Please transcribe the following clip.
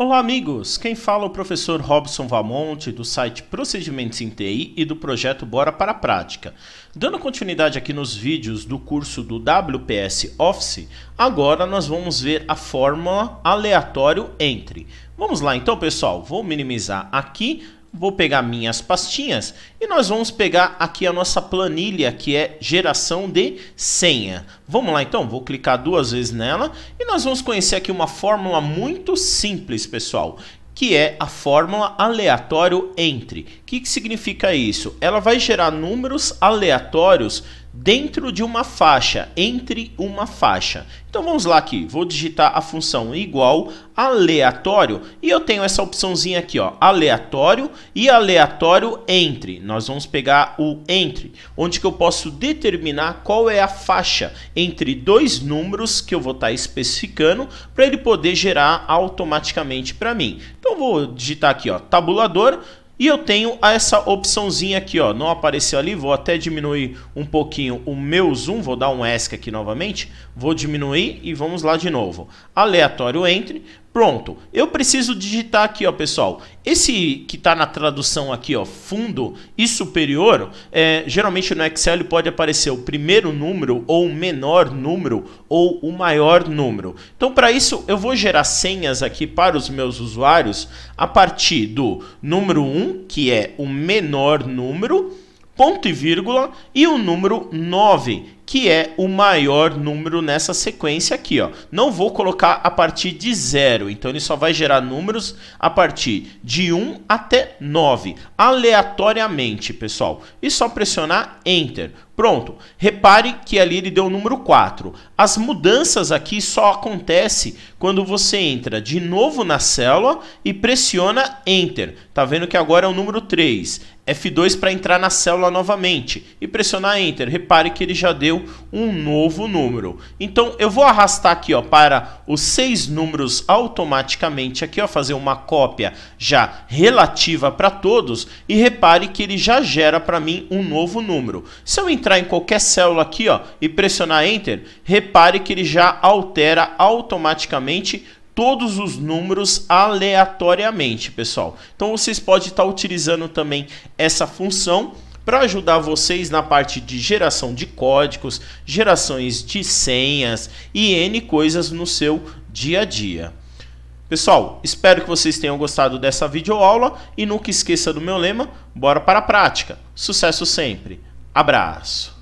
Olá, amigos! Quem fala é o professor Robson Valmonte, do site Procedimentos em TI e do projeto Bora para a Prática. Dando continuidade aqui nos vídeos do curso do WPS Office, agora nós vamos ver a fórmula aleatório entre. Vamos lá, então, pessoal. Vou minimizar aqui vou pegar minhas pastinhas e nós vamos pegar aqui a nossa planilha que é geração de senha. Vamos lá então, vou clicar duas vezes nela e nós vamos conhecer aqui uma fórmula muito simples pessoal, que é a fórmula aleatório entre que, que significa isso? Ela vai gerar números aleatórios dentro de uma faixa, entre uma faixa. Então vamos lá aqui, vou digitar a função igual aleatório e eu tenho essa opçãozinha aqui, ó, aleatório e aleatório entre. Nós vamos pegar o entre, onde que eu posso determinar qual é a faixa entre dois números que eu vou estar tá especificando para ele poder gerar automaticamente para mim. Então vou digitar aqui, ó, tabulador e eu tenho essa opçãozinha aqui, ó, não apareceu ali, vou até diminuir um pouquinho o meu zoom, vou dar um ESC aqui novamente, vou diminuir e vamos lá de novo. Aleatório entre, Pronto. Eu preciso digitar aqui, ó, pessoal. Esse que está na tradução aqui, ó, fundo e superior, é, geralmente no Excel pode aparecer o primeiro número ou o menor número ou o maior número. Então, para isso, eu vou gerar senhas aqui para os meus usuários a partir do número 1, que é o menor número, ponto e vírgula, e o número 9, que é o maior número nessa sequência aqui. Ó. Não vou colocar a partir de zero, então ele só vai gerar números a partir de 1 até 9, aleatoriamente, pessoal. E só pressionar Enter. Pronto, repare que ali ele deu o número 4. As mudanças aqui só acontecem quando você entra de novo na célula e pressiona Enter. Tá vendo que agora é o número 3. F2 para entrar na célula novamente e pressionar Enter. Repare que ele já deu um novo número. Então eu vou arrastar aqui ó, para os seis números automaticamente aqui, ó, fazer uma cópia já relativa para todos e repare que ele já gera para mim um novo número. Se eu entrar entrar em qualquer célula aqui ó, e pressionar Enter, repare que ele já altera automaticamente todos os números aleatoriamente, pessoal. Então vocês podem estar utilizando também essa função para ajudar vocês na parte de geração de códigos, gerações de senhas e N coisas no seu dia a dia. Pessoal, espero que vocês tenham gostado dessa videoaula e nunca esqueça do meu lema, bora para a prática. Sucesso sempre! Abraço.